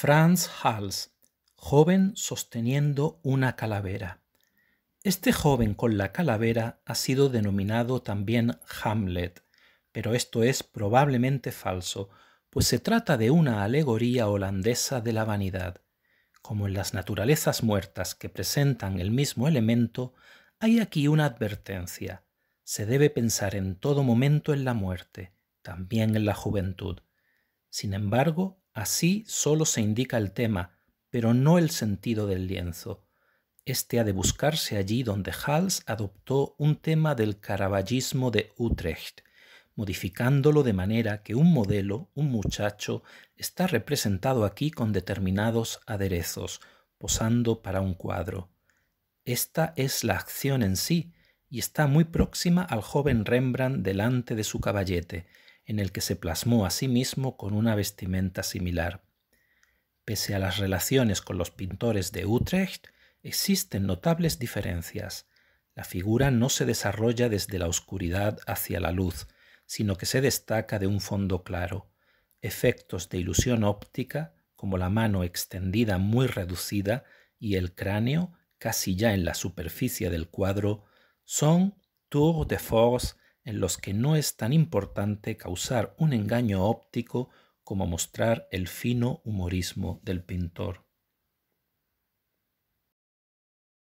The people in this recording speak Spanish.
Franz Hals, joven sosteniendo una calavera. Este joven con la calavera ha sido denominado también Hamlet, pero esto es probablemente falso, pues se trata de una alegoría holandesa de la vanidad. Como en las naturalezas muertas que presentan el mismo elemento, hay aquí una advertencia. Se debe pensar en todo momento en la muerte, también en la juventud. Sin embargo, Así solo se indica el tema, pero no el sentido del lienzo. Este ha de buscarse allí donde Hals adoptó un tema del caraballismo de Utrecht, modificándolo de manera que un modelo, un muchacho, está representado aquí con determinados aderezos, posando para un cuadro. Esta es la acción en sí, y está muy próxima al joven Rembrandt delante de su caballete, en el que se plasmó a sí mismo con una vestimenta similar. Pese a las relaciones con los pintores de Utrecht, existen notables diferencias. La figura no se desarrolla desde la oscuridad hacia la luz, sino que se destaca de un fondo claro. Efectos de ilusión óptica, como la mano extendida muy reducida y el cráneo, casi ya en la superficie del cuadro, son tours de force en los que no es tan importante causar un engaño óptico como mostrar el fino humorismo del pintor.